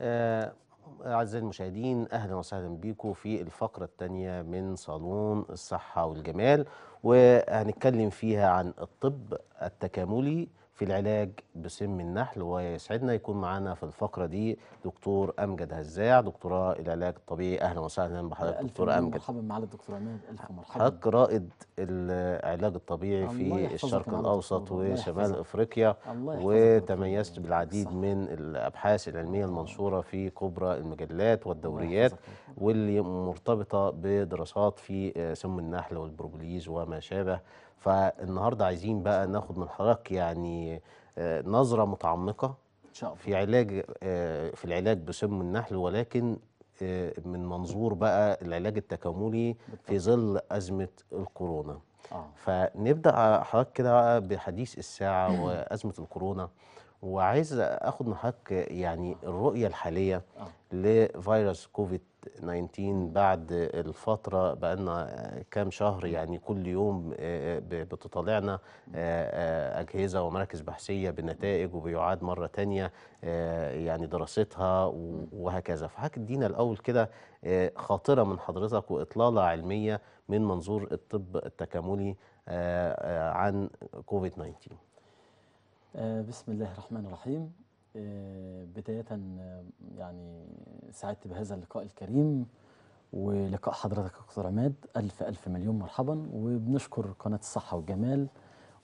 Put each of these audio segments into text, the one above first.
آه، أعزائي المشاهدين أهلا وسهلا بيكم في الفقرة الثانية من صالون الصحة والجمال وهنتكلم فيها عن الطب التكاملي في العلاج بسم النحل ويسعدنا يكون معانا في الفقره دي دكتور امجد هزاع دكتوراه العلاج الطبيعي اهلا وسهلا بحضرتك دكتور امجد مرحبا معالي الدكتور عماد الف مرحبا حضرتك رائد العلاج الطبيعي في الشرق الاوسط وشمال افريقيا وتميزت بالعديد صح. من الابحاث العلميه المنشوره في كبرى المجلات والدوريات واللي مرتبطه بدراسات في سم النحل والبروبوليز وما شابه فالنهارده عايزين بقى ناخد من حضرتك يعني آه، نظره متعمقه في علاج آه، في العلاج بسم النحل ولكن آه، من منظور بقى العلاج التكاملي في ظل ازمه الكورونا آه. فنبدا حضرتك كده بحديث الساعه وازمه الكورونا وعايز اخد من حضرتك يعني الرؤيه الحاليه آه. لفيروس كوفيد 19 بعد الفتره بقى لنا كام شهر يعني كل يوم آه، بتطالعنا آه، اجهزه ومراكز بحثيه بنتائج وبيعاد مره تانية يعني دراستها وهكذا فحضرتك ادينا الاول كده خاطره من حضرتك واطلاله علميه من منظور الطب التكاملي عن كوفيد 19 آه، بسم الله الرحمن الرحيم آه، بداية آه، يعني سعدت بهذا اللقاء الكريم ولقاء حضرتك دكتور عماد ألف ألف مليون مرحبا وبنشكر قناة الصحة والجمال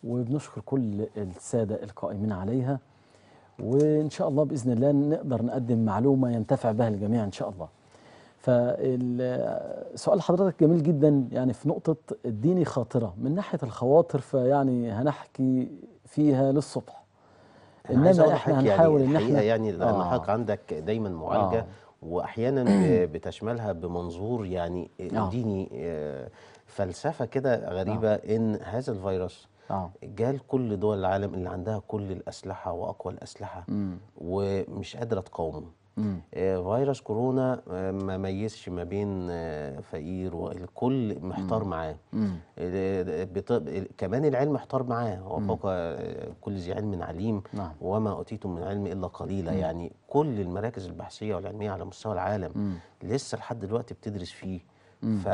وبنشكر كل السادة القائمين عليها وإن شاء الله بإذن الله نقدر نقدم معلومة ينتفع بها الجميع إن شاء الله فسؤال حضرتك جميل جدا يعني في نقطة اديني خاطرة من ناحية الخواطر فيعني هنحكي فيها للصبح انما احنا يعني هنحاول ان احنا يعني لان آه عندك دايما معالجه آه واحيانا بتشملها بمنظور يعني آه ديني آه، فلسفه كده غريبه آه ان هذا الفيروس آه. جال كل دول العالم اللي عندها كل الاسلحه واقوى الاسلحه مم. ومش قادره تقاومه آه، فيروس كورونا آه، ما ميزش ما بين آه، فقير والكل محتار معاه كمان العلم محتار معاه وفوق كل ذي علم عليم نعم. وما اوتيتم من علم الا قليلا يعني كل المراكز البحثيه والعلميه على مستوى العالم لسه لحد دلوقتي بتدرس فيه ف...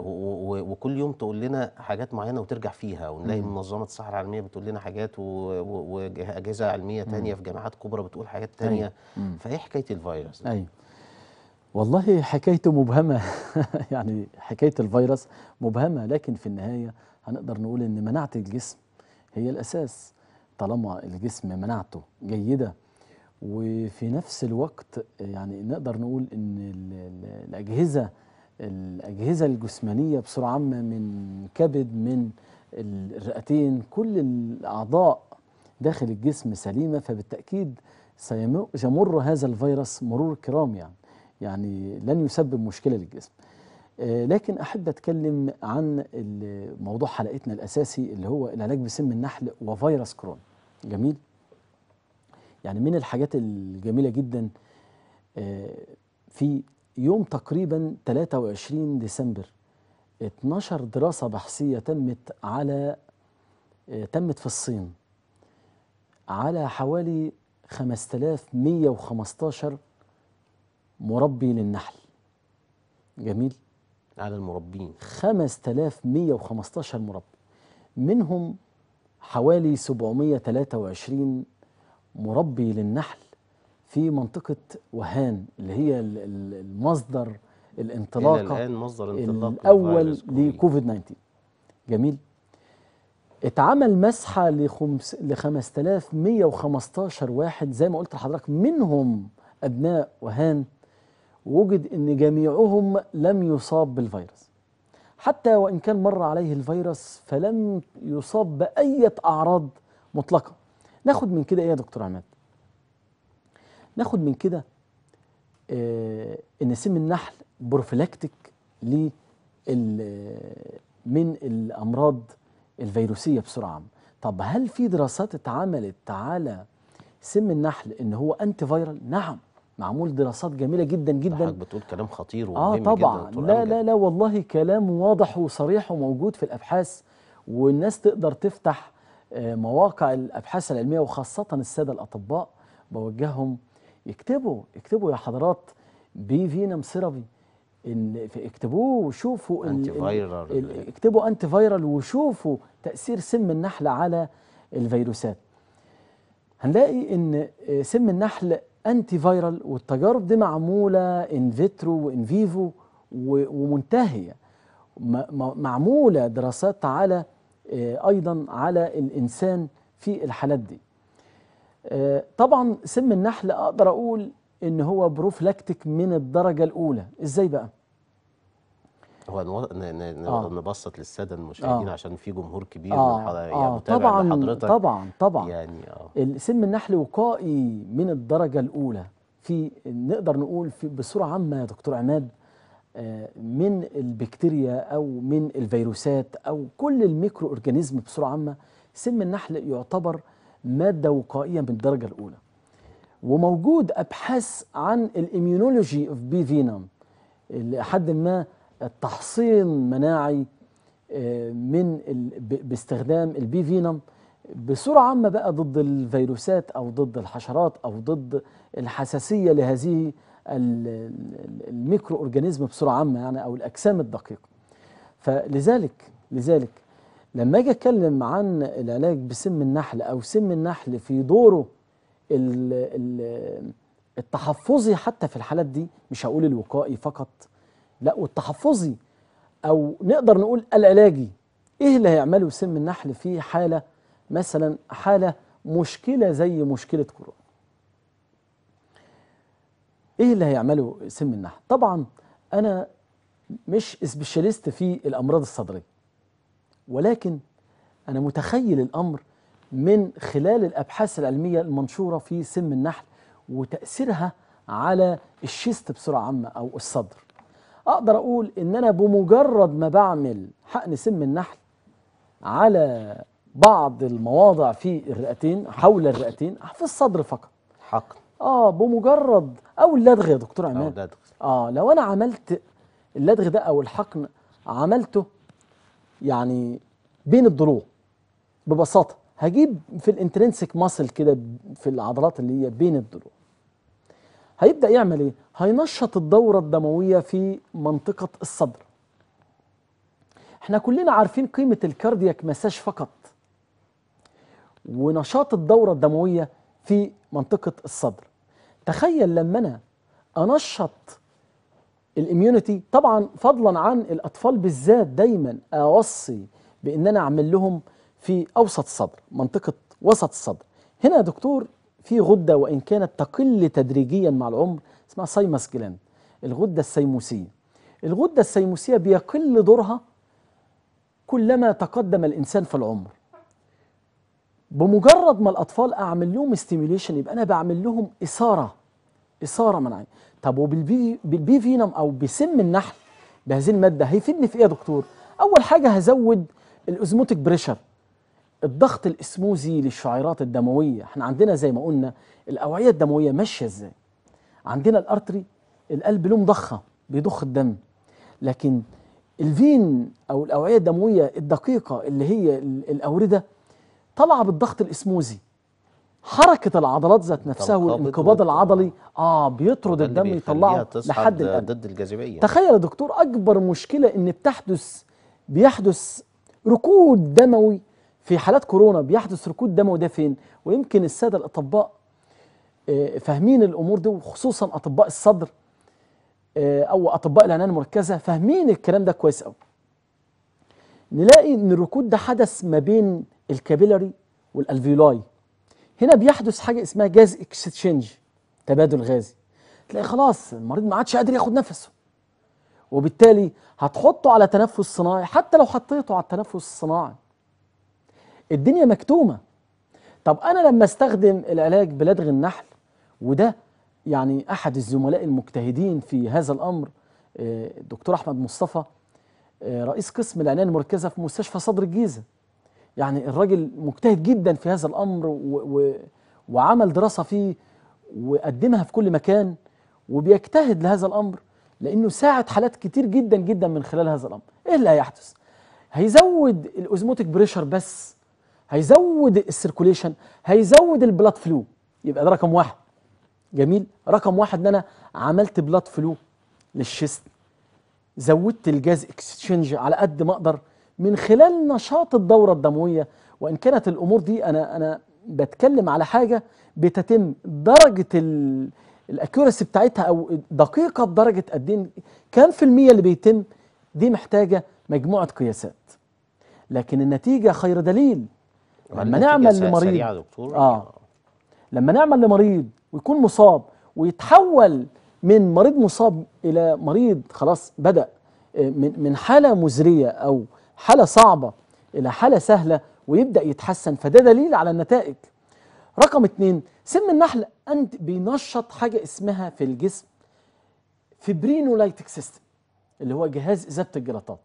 و... وكل يوم تقول لنا حاجات معينه وترجع فيها ونلاقي مم. منظمه الصحه العالميه بتقول لنا حاجات و... و... واجهزه علميه ثانيه في جامعات كبرى بتقول حاجات ثانيه أيوة. فايه حكايه الفيروس؟ ايوه والله حكايته مبهمه يعني حكايه الفيروس مبهمه لكن في النهايه هنقدر نقول ان مناعه الجسم هي الاساس طالما الجسم مناعته جيده وفي نفس الوقت يعني نقدر نقول ان الاجهزه الأجهزة الجسمانية بصورة عامة من كبد من الرئتين كل الأعضاء داخل الجسم سليمة فبالتأكيد سيمر هذا الفيروس مرور كرام يعني يعني لن يسبب مشكلة للجسم آه، لكن أحب أتكلم عن موضوع حلقتنا الأساسي اللي هو العلاج بسم النحل وفيروس كورونا جميل يعني من الحاجات الجميلة جدا آه، في يوم تقريبا 23 ديسمبر 12 دراسة بحثية تمت على آه، تمت في الصين على حوالي 5115 مربي للنحل جميل على المربين 5115 مربي منهم حوالي 723 مربي للنحل في منطقة وهان اللي هي المصدر الانطلاقة الآن مصدر انطلاق الأول لكوفيد 19 جميل اتعمل مسحة لخمس ل 5115 واحد زي ما قلت لحضرتك منهم أبناء وهان وجد أن جميعهم لم يصاب بالفيروس حتى وإن كان مر عليه الفيروس فلم يصاب بأية أعراض مطلقة ناخد من كده إيه يا دكتور عماد ناخد من كده آه، ان سم النحل بروفلاكتيك لل آه، من الامراض الفيروسيه بسرعه عامه طب هل في دراسات اتعملت على سم النحل ان هو انتي فيرال نعم معمول دراسات جميله جدا جدا حضرتك بتقول كلام خطير آه ومهم اه طبعا جداً لا لا لا والله كلام واضح وصريح وموجود في الابحاث والناس تقدر تفتح مواقع الابحاث العلميه وخاصه الساده الاطباء بوجههم يكتبوا اكتبوا يا حضرات بي فينم سيرابي ان اكتبوه وشوفوا انتي فايرال اكتبوا انتي فايرال وشوفوا تاثير سم النحل على الفيروسات هنلاقي ان آه، سم النحل انتي فايرال والتجارب دي معموله ان فيترو وان فيفو ومنتهيه معموله دراسات على آه، ايضا على الانسان في الحالات دي آه، طبعا سم النحل اقدر اقول ان هو بروفلاكتيك من الدرجه الاولى ازاي بقى هو نو... ن... ن... آه. نبسط للساده المشاهدين آه. عشان في جمهور كبير آه. من يعني آه. يعني متابع طبعا لحضرتك طبعا طبعا يعني آه. سم النحل وقائي من الدرجه الاولى في نقدر نقول في بصوره عامه يا دكتور عماد آه، من البكتيريا او من الفيروسات او كل الميكرو اورجانيزم بصوره عامه سم النحل يعتبر مادة وقائية من الدرجة الأولى وموجود أبحاث عن الإيميونولوجي أوف بي فينام لحد ما التحصين مناعي آه، من باستخدام البي فينام بصورة عامة بقى ضد الفيروسات أو ضد الحشرات أو ضد الحساسية لهذه الميكرو أورجانيزم بصورة عامة يعني أو الأجسام الدقيقة فلذلك لذلك لما اجي اتكلم عن العلاج بسم النحل او سم النحل في دوره التحفظي حتى في الحالات دي مش هقول الوقائي فقط لا والتحفظي او نقدر نقول العلاجي ايه اللي هيعمله سم النحل في حاله مثلا حاله مشكله زي مشكله كورونا ايه اللي هيعمله سم النحل طبعا انا مش سبيشاليست في الامراض الصدريه ولكن أنا متخيل الأمر من خلال الأبحاث العلمية المنشورة في سم النحل وتأثيرها على الشيست بصورة عامة أو الصدر أقدر أقول إن أنا بمجرد ما بعمل حقن سم النحل على بعض المواضع في الرئتين حول الرئتين في الصدر فقط حقن اه بمجرد او اللدغ يا دكتور عماد اه لو انا عملت اللدغ ده او الحقن عملته يعني بين الضلوع ببساطه هجيب في الانترنسك ماسل كده في العضلات اللي هي بين الضلوع هيبدا يعمل ايه هينشط الدوره الدمويه في منطقه الصدر احنا كلنا عارفين قيمه الكاردياك مساج فقط ونشاط الدوره الدمويه في منطقه الصدر تخيل لما انا انشط الاميونيتي طبعا فضلا عن الاطفال بالذات دايما اوصي بان انا اعمل لهم في اوسط الصدر منطقه وسط الصدر هنا يا دكتور في غده وان كانت تقل تدريجيا مع العمر اسمها سايموس جلاند الغده السيموسيه الغده السيموسيه بيقل دورها كلما تقدم الانسان في العمر بمجرد ما الاطفال اعمل لهم ستيميوليشن يبقى انا بعمل لهم اثاره اثاره مناعيه طب وبالبي بالبي فينم او بسم النحل بهذه الماده هيفيدني في ايه يا دكتور اول حاجه هزود الاوزموتيك بريشر الضغط الاسموزي للشعيرات الدمويه احنا عندنا زي ما قلنا الاوعيه الدمويه ماشيه ازاي عندنا الارتري القلب له مضخه بيضخ الدم لكن الفين او الاوعيه الدمويه الدقيقه اللي هي الاورده طالعه بالضغط الاسموزي حركه العضلات ذات نفسها والانقباض العضلي اه بيطرد الدم يطلعه لحد الان ضد الجاذبيه تخيل يا دكتور اكبر مشكله ان بتحدث بيحدث ركود دموي في حالات كورونا بيحدث ركود دموي ده فين ويمكن الساده الاطباء آه، فاهمين الامور دي وخصوصا اطباء الصدر آه، او اطباء العنايه المركزه فاهمين الكلام ده كويس قوي نلاقي ان الركود ده حدث ما بين الكابيلاري والالفيولاي هنا بيحدث حاجه اسمها جاز اكستشينج تبادل غازي تلاقي خلاص المريض ما عادش قادر ياخد نفسه وبالتالي هتحطه على تنفس صناعي حتى لو حطيته على التنفس الصناعي الدنيا مكتومه طب انا لما استخدم العلاج بلدغ النحل وده يعني احد الزملاء المجتهدين في هذا الامر الدكتور آه، احمد مصطفى آه، رئيس قسم العنايه المركزه في مستشفى صدر الجيزه يعني الراجل مجتهد جدا في هذا الأمر و و وعمل دراسة فيه وقدمها في كل مكان وبيجتهد لهذا الأمر لأنه ساعد حالات كتير جدا جدا من خلال هذا الأمر إيه اللي هيحدث؟ هيزود الأوزموتيك بريشر بس هيزود السيركوليشن هيزود البلاد فلو يبقى ده رقم واحد جميل رقم واحد ان انا عملت بلاد فلو للشيست زودت الجاز اكسشينج على قد ما اقدر من خلال نشاط الدورة الدموية وإن كانت الأمور دي أنا أنا بتكلم على حاجة بتتم درجة الأكيورسي بتاعتها أو دقيقة بدرجة قد كم في المية اللي بيتم دي محتاجة مجموعة قياسات لكن النتيجة خير دليل لما نعمل لمريض دكتور. آه لما نعمل لمريض ويكون مصاب ويتحول من مريض مصاب إلى مريض خلاص بدأ آه، من حالة مزرية أو حالة صعبة إلى حالة سهلة ويبدأ يتحسن فده دليل على النتائج رقم اتنين سم النحل أنت بينشط حاجة اسمها في الجسم لايتك سيستم اللي هو جهاز إزابة الجلطات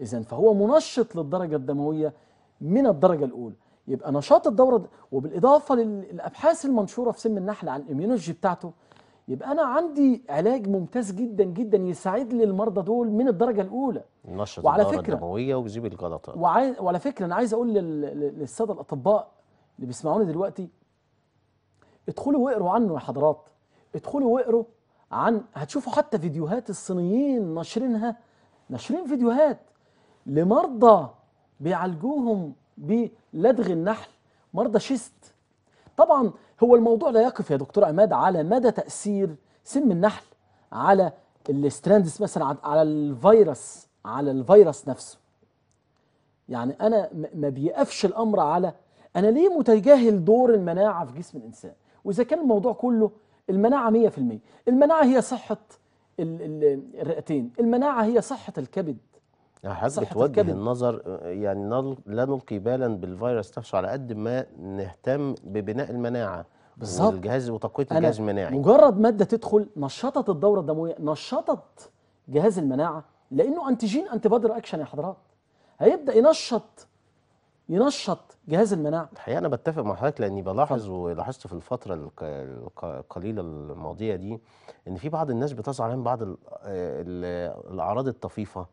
إذا فهو منشط للدرجة الدموية من الدرجة الأولى يبقى نشاط الدورة وبالإضافة للأبحاث المنشورة في سم النحل عن الإميونولوجي بتاعته يبقى انا عندي علاج ممتاز جدا جدا يساعد لي المرضى دول من الدرجه الاولى نشط وعلى فكره الدمويه وبيذيب الجلطات وعلى فكره انا عايز اقول لل... للساده الاطباء اللي بيسمعوني دلوقتي ادخلوا واقروا عنه يا حضرات ادخلوا واقروا عن هتشوفوا حتى فيديوهات الصينيين ناشرينها ناشرين فيديوهات لمرضى بيعالجوهم بلدغ النحل مرضى شيست طبعا هو الموضوع لا يقف يا دكتور عماد على مدى تاثير سم النحل على الستراندس مثلا على الفيروس على الفيروس نفسه يعني انا ما بيقفش الامر على انا ليه متجاهل دور المناعه في جسم الانسان واذا كان الموضوع كله المناعه 100% المناعه هي صحه الرئتين المناعه هي صحه الكبد يعني حضرتك بتوجه النظر يعني لا نلقي بالا بالفيروس نفسه على قد ما نهتم ببناء المناعه بالظبط والجهاز وتقويه الجهاز المناعي مجرد ماده تدخل نشطت الدوره الدمويه نشطت جهاز المناعه لانه أنتيجين انتي بادر اكشن يا حضرات هيبدا ينشط ينشط جهاز المناعه الحقيقه انا بتفق مع حضرتك لاني بلاحظ ولاحظت في الفتره القليله الماضيه دي ان في بعض الناس بتظهر عليهم بعض آه، الاعراض الطفيفه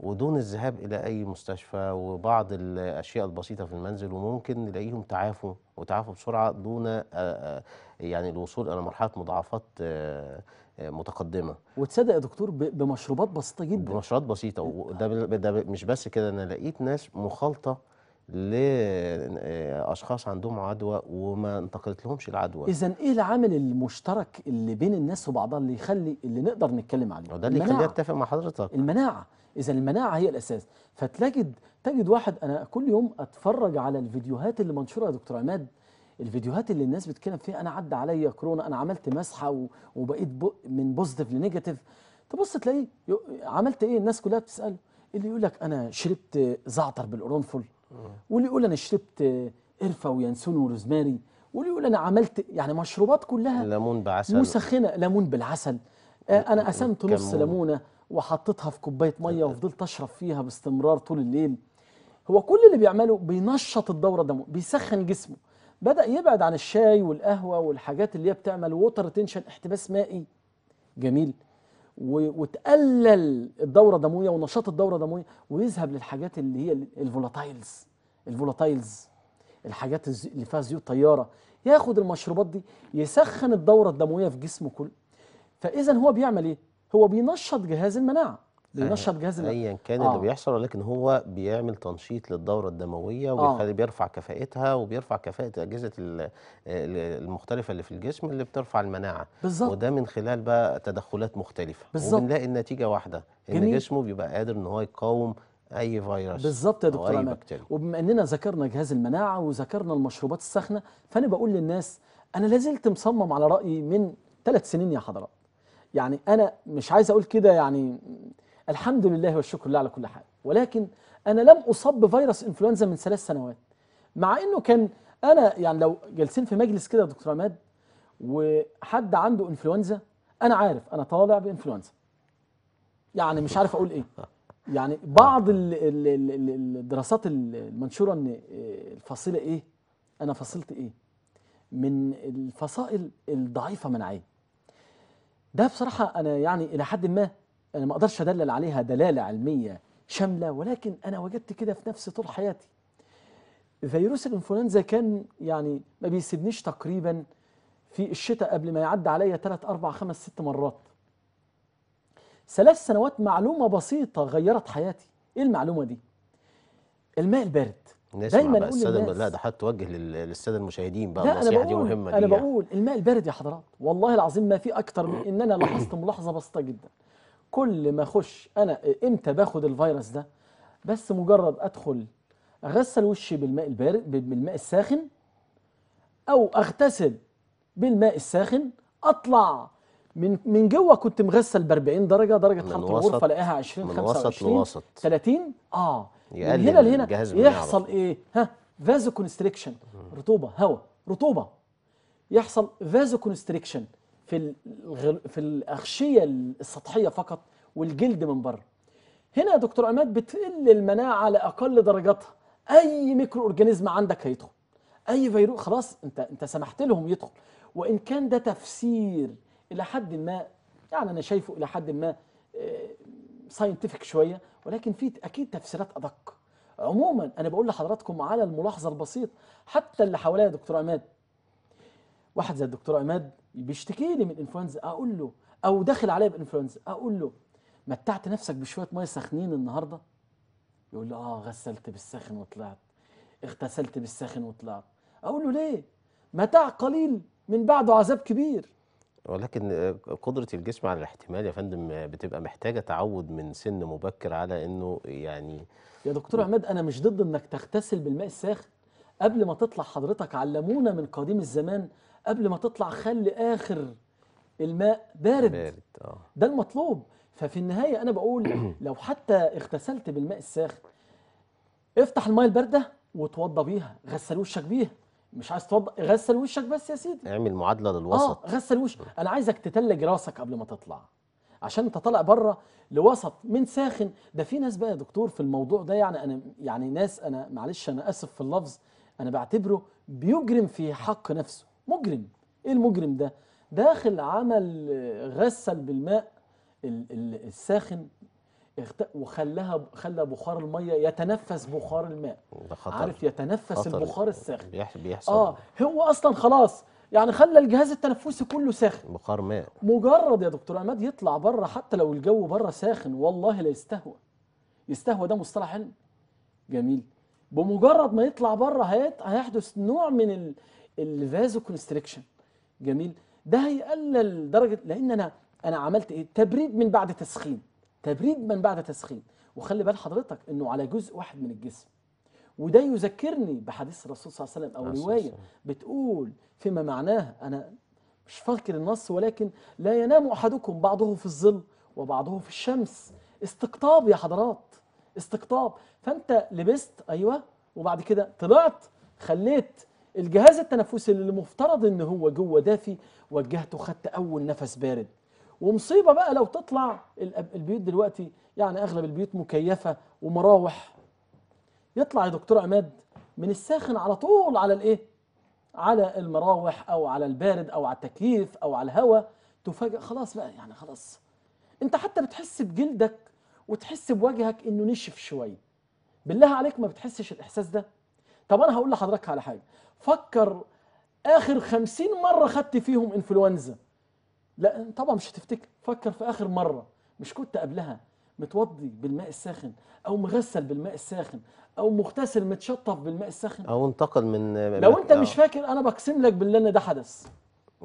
ودون الذهاب الى اي مستشفى وبعض الاشياء البسيطه في المنزل وممكن نلاقيهم تعافوا وتعافوا بسرعه دون آه، آه، يعني الوصول الى مرحله مضاعفات آه، متقدمه وتصدق يا دكتور بمشروبات بسيطه جدا بمشروبات بسيطه وده ده مش بس كده انا لقيت ناس مخالطه لاشخاص آه، عندهم عدوى وما انتقلت لهمش العدوى اذا ايه العامل المشترك اللي بين الناس وبعضها اللي يخلي اللي نقدر نتكلم عليه وده اللي يخليني اتفق مع حضرتك المناعه اذا المناعه هي الاساس فتجد تجد واحد انا كل يوم اتفرج على الفيديوهات اللي منشوره يا دكتور عماد الفيديوهات اللي الناس بتتكلم فيها انا عدى عليا كورونا انا عملت مسحه وبقيت من بوزيتيف لنيجاتيف تبص تلاقيه عملت ايه الناس كلها بتساله اللي يقول لك انا شربت زعتر بالقرنفل واللي يقول انا شربت قرفه وينسون وروزماري واللي يقول انا عملت يعني مشروبات كلها ليمون بعسل مسخنه ليمون بالعسل آه، انا قسمت نص ليمونه وحطيتها في كوبايه ميه وفضلت اشرب فيها باستمرار طول الليل هو كل اللي بيعمله بينشط الدوره الدمويه بيسخن جسمه بدا يبعد عن الشاي والقهوه والحاجات اللي هي بتعمل ووتر تنشن احتباس مائي جميل وتقلل الدوره الدمويه ونشاط الدوره الدمويه ويذهب للحاجات اللي هي الفولاتايلز الفولاتايلز الحاجات اللي فيها زيوت طياره ياخد المشروبات دي يسخن الدوره الدمويه في جسمه كله فاذا هو بيعمل ايه هو بينشط جهاز المناعه بينشط آه، جهاز ايا كان آه. اللي بيحصل ولكن هو بيعمل تنشيط للدوره الدمويه وبيخلي آه. بيرفع كفاءتها وبيرفع كفاءه اجهزه المختلفه اللي في الجسم اللي بترفع المناعه بالظبط وده من خلال بقى تدخلات مختلفه بالظبط وبنلاقي النتيجه واحده ان جميل. جسمه بيبقى قادر ان هو يقاوم اي فيروس بالظبط يا دكتور امان وبما اننا ذكرنا جهاز المناعه وذكرنا المشروبات الساخنه فانا بقول للناس انا لازلت مصمم على رايي من ثلاث سنين يا حضرات يعني انا مش عايز اقول كده يعني الحمد لله والشكر لله على كل حال ولكن أنا لم أصب بفيروس إنفلونزا من ثلاث سنوات مع إنه كان أنا يعني لو جالسين في مجلس كده يا دكتور عماد وحد عنده إنفلونزا أنا عارف أنا طالع بإنفلونزا يعني مش عارف أقول إيه يعني بعض الدراسات المنشورة أن الفصيلة إيه أنا فصلت إيه من الفصائل الضعيفة مناعية ده بصراحة أنا يعني إلى حد ما انا ما اقدرش ادلل عليها دلاله علميه شامله ولكن انا وجدت كده في نفسي طول حياتي فيروس الانفلونزا كان يعني ما بيسيبنيش تقريبا في الشتاء قبل ما يعدي عليا 3 4 5 6 مرات ثلاث سنوات معلومه بسيطه غيرت حياتي ايه المعلومه دي الماء البارد دايما اقول السادة لا ده توجه للساده المشاهدين بقى النصيحه دي مهمه انا دي بقول الماء البارد يا حضرات والله العظيم ما في اكتر من ان انا لاحظت ملاحظه بسيطه جدا كل ما اخش انا امتى باخد الفيروس ده بس مجرد ادخل اغسل وشي بالماء البارد بالماء الساخن او اغتسل بالماء الساخن اطلع من من جوه كنت مغسل ب 40 درجه درجه حراره الغرفه الاقيها 20 من 25 لوسط 30 اه من هنا لهنا يحصل ايه ها فازو كونستريكشن رطوبه هواء رطوبه يحصل فازو كونستريكشن في الغر... في الاغشيه السطحيه فقط والجلد من بره. هنا يا دكتور عماد بتقل المناعه لاقل درجاتها، اي ميكرو اورجانيزم عندك هيدخل. اي فيروس خلاص انت انت سمحت لهم يدخل وان كان ده تفسير الى حد ما يعني انا شايفه الى حد ما ساينتفك آه، شويه ولكن في اكيد تفسيرات ادق. عموما انا بقول لحضراتكم على الملاحظه البسيطه حتى اللي حواليا يا دكتور عماد واحد زي الدكتور عماد بيشتكي لي من انفلونزا اقول له او داخل عليا بانفلونزا اقول له متعت نفسك بشويه ميه ساخنين النهارده يقول لي اه غسلت بالساخن وطلعت اغتسلت بالساخن وطلعت اقول له ليه متاع قليل من بعده عذاب كبير ولكن آه، قدرة الجسم على الاحتمال يا فندم آه، بتبقى محتاجة تعود من سن مبكر على انه يعني يا دكتور عماد انا مش ضد انك تغتسل بالماء الساخن قبل ما تطلع حضرتك علمونا من قديم الزمان قبل ما تطلع خلي اخر الماء بارد, بارد. آه. ده المطلوب ففي النهايه انا بقول لو حتى اغتسلت بالماء الساخن افتح المايه البارده وتوضى بيها غسل وشك بيها مش عايز توضى غسل وشك بس يا سيدي اعمل معادله للوسط اه غسل وشك انا عايزك تتلج راسك قبل ما تطلع عشان انت طالع بره لوسط من ساخن ده في ناس بقى يا دكتور في الموضوع ده يعني انا يعني ناس انا معلش انا اسف في اللفظ انا بعتبره بيجرم في حق نفسه مجرم ايه المجرم ده داخل عمل آه، غسل بالماء الساخن وخلاها خلى بخار الميه يتنفس بخار الماء عارف يتنفس خطر. البخار الساخن بيحصل اه هو اصلا خلاص يعني خلى الجهاز التنفسي كله ساخن بخار ماء مجرد يا دكتور عماد يطلع بره حتى لو الجو بره ساخن والله لا يستهوى يستهوى ده مصطلح علمي جميل بمجرد ما يطلع بره هيحدث نوع من الفازو كونستريكشن جميل ده هيقلل درجه لان انا انا عملت ايه تبريد من بعد تسخين تبريد من بعد تسخين وخلي بال حضرتك انه على جزء واحد من الجسم وده يذكرني بحديث الرسول صلى الله عليه وسلم او روايه بتقول فيما معناه انا مش فاكر النص ولكن لا ينام احدكم بعضه في الظل وبعضه في الشمس استقطاب يا حضرات استقطاب فانت لبست ايوه وبعد كده طلعت خليت الجهاز التنفسي اللي المفترض ان هو جوه دافي وجهته خدت اول نفس بارد ومصيبه بقى لو تطلع البيوت دلوقتي يعني اغلب البيوت مكيفه ومراوح يطلع يا دكتور عماد من الساخن على طول على الايه على المراوح او على البارد او على التكييف او على الهواء تفاجئ خلاص بقى يعني خلاص انت حتى بتحس بجلدك وتحس بوجهك انه نشف شويه بالله عليك ما بتحسش الاحساس ده طب انا هقول لحضرتك على حاجه فكر اخر خمسين مره خدت فيهم انفلونزا لا طبعا مش هتفتكر فكر في اخر مره مش كنت قبلها متوضي بالماء الساخن او مغسل بالماء الساخن او مغتسل متشطف بالماء الساخن او انتقل من لو انت آه. مش فاكر انا بقسم لك بالله ان ده حدث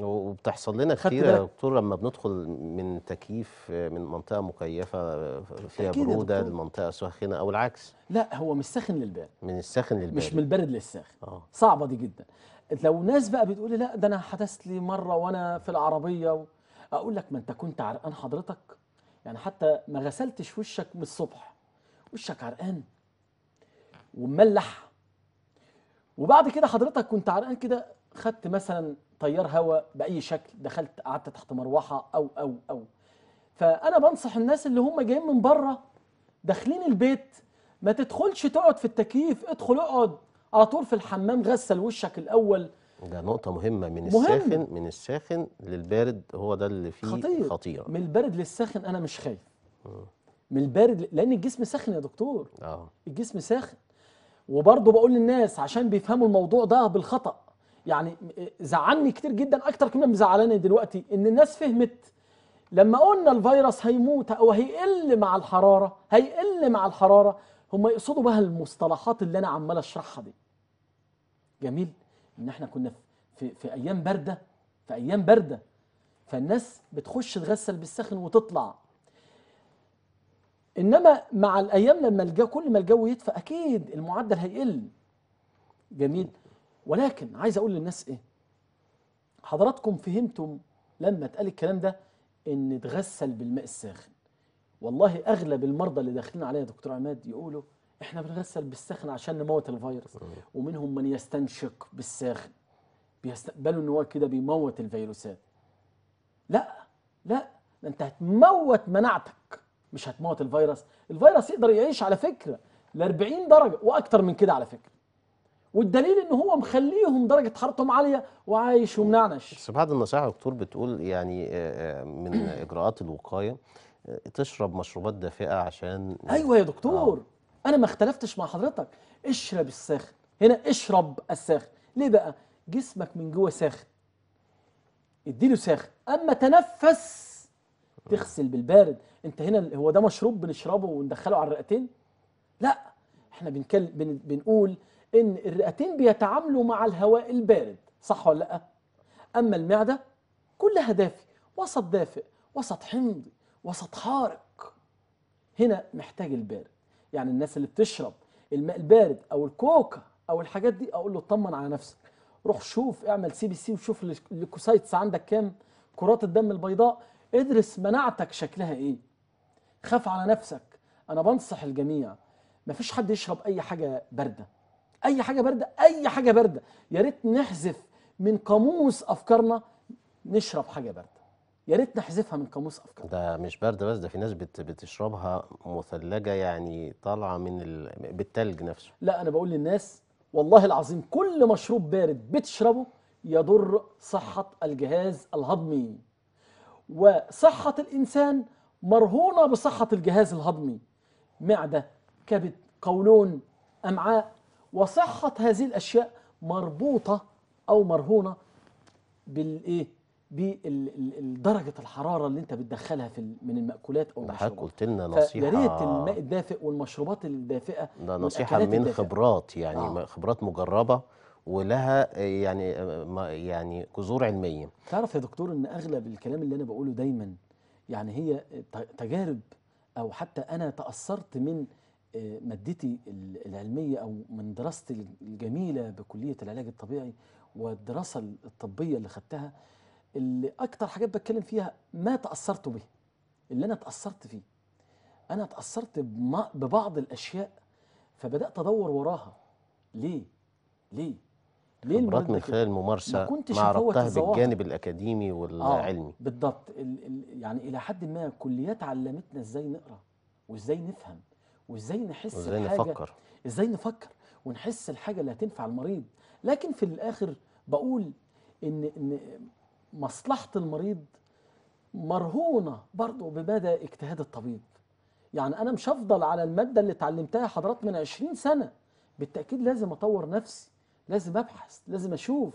وبتحصل لنا كتير يا دكتور لما بندخل من تكييف من منطقه مكيفه فيها بروده لمنطقه ساخنه او العكس لا هو مش ساخن للبارد من الساخن للبارد مش من البارد للساخن آه. صعبه دي جدا لو ناس بقى بتقولي لا ده انا حدثت لي مره وانا في العربيه و... اقول لك ما انت كنت عرقان حضرتك يعني حتى ما غسلتش وشك من الصبح وشك عرقان ومملح وبعد كده حضرتك كنت عرقان كده خدت مثلا تيار هواء باي شكل دخلت قعدت تحت مروحه او او او فانا بنصح الناس اللي هم جايين من بره داخلين البيت ما تدخلش تقعد في التكييف ادخل اقعد على طول في الحمام غسل وشك الاول ده نقطة مهمة من مهم. الساخن من الساخن للبارد هو ده اللي فيه خطير. خطيرة من البارد للساخن أنا مش خايف من البارد لأن الجسم ساخن يا دكتور آه. الجسم ساخن وبرضه بقول للناس عشان بيفهموا الموضوع ده بالخطأ يعني إيه، زعلني كتير جدا اكتر كلمه مزعلاني دلوقتي ان الناس فهمت لما قلنا الفيروس هيموت او هيقل مع الحراره هيقل مع الحراره هم يقصدوا بها المصطلحات اللي انا عمال اشرحها دي جميل ان احنا كنا في في ايام بارده في ايام بارده فالناس بتخش تغسل بالسخن وتطلع انما مع الايام لما الجو كل ما الجو يدفى اكيد المعدل هيقل جميل ولكن عايز اقول للناس ايه حضراتكم فهمتم لما اتقال الكلام ده ان اتغسل بالماء الساخن والله اغلب المرضى اللي داخلين عليا دكتور عماد يقولوا احنا بنغسل بالساخن عشان نموت الفيروس ومنهم من يستنشق بالساخن بيستقبلوا ان هو كده بيموت الفيروسات لا لا ده انت هتموت مناعتك مش هتموت الفيروس الفيروس يقدر يعيش على فكره ل 40 درجه واكتر من كده على فكره والدليل ان هو مخليهم درجه حرارتهم عاليه وعايش ومنعنش بس بعد النصيحه يا دكتور بتقول يعني آه، آه، من اجراءات الوقايه آه، تشرب مشروبات دافئه عشان ايوه يا دكتور آه. انا ما اختلفتش مع حضرتك اشرب الساخن هنا اشرب الساخن ليه بقى جسمك من جوه ساخن اديله ساخن اما تنفس تغسل بالبارد انت هنا هو ده مشروب بنشربه وندخله على الرئتين لا احنا بنكل بن بنقول ان الرئتين بيتعاملوا مع الهواء البارد صح ولا لا اما المعده كلها دافي وسط دافئ وسط حمضي وسط حارق هنا محتاج البارد يعني الناس اللي بتشرب الماء البارد او الكوكا او الحاجات دي اقول له اطمن على نفسك روح شوف اعمل سي بي سي وشوف الليكوسايتس عندك كام كرات الدم البيضاء ادرس مناعتك شكلها ايه خاف على نفسك انا بنصح الجميع مفيش حد يشرب اي حاجه بارده اي حاجه بارده اي حاجه بارده يا ريت نحذف من قاموس افكارنا نشرب حاجه بارده يا ريت نحذفها من قاموس افكارنا ده مش بارده بس ده في ناس بت بتشربها مثلجه يعني طالعه من ال... بالتلج نفسه لا انا بقول للناس والله العظيم كل مشروب بارد بتشربه يضر صحه الجهاز الهضمي وصحه الانسان مرهونه بصحه الجهاز الهضمي معده كبد قولون امعاء وصحة هذه الأشياء مربوطة أو مرهونة بالإيه؟ بدرجة الحرارة اللي أنت بتدخلها في من المأكولات أو المشروبات حضرتك قلت لنا نصيحة يا الماء الدافئ والمشروبات الدافئة ده نصيحة من الدافئة. خبرات يعني آه. خبرات مجربة ولها يعني يعني جذور علميه تعرف يا دكتور ان اغلب الكلام اللي انا بقوله دايما يعني هي تجارب او حتى انا تاثرت من مادتي العلمية أو من دراستي الجميلة بكلية العلاج الطبيعي والدراسة الطبية اللي خدتها اللي أكتر حاجات بتكلم فيها ما تأثرت به اللي أنا تأثرت فيه أنا تأثرت ببعض الأشياء فبدأت أدور وراها ليه؟ ليه؟ ليه خبرات من خلال الممارسة ما عرفتها بالجانب الأكاديمي والعلمي آه بالضبط يعني إلى حد ما كليات علمتنا إزاي نقرأ وإزاي نفهم وازاي نحس وازاي الحاجة نفكر ازاي نفكر ونحس الحاجة اللي هتنفع المريض لكن في الآخر بقول إن, إن مصلحة المريض مرهونة برضه بمدى اجتهاد الطبيب يعني أنا مش هفضل على المادة اللي اتعلمتها حضرات من 20 سنة بالتأكيد لازم أطور نفسي لازم أبحث لازم أشوف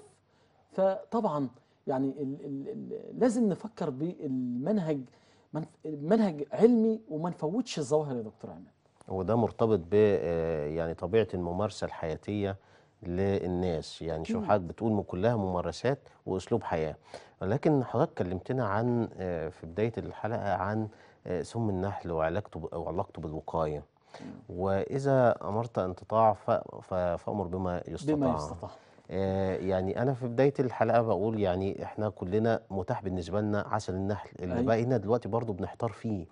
فطبعا يعني الـ الـ الـ لازم نفكر بالمنهج منهج علمي وما نفوتش الظواهر يا دكتور عماد وده مرتبط ب آه، يعني طبيعه الممارسه الحياتيه للناس يعني شو حضرتك بتقول كلها ممارسات واسلوب حياه ولكن حضرتك كلمتنا عن آه، في بدايه الحلقه عن آه، سم النحل وعلاجته وعلاقته بالوقايه واذا امرت ان تطاع فامر بما يستطاع بما يستطاع آه، يعني انا في بدايه الحلقه بقول يعني احنا كلنا متاح بالنسبه لنا عسل النحل اللي أيوة. بقينا دلوقتي برضو بنحتار فيه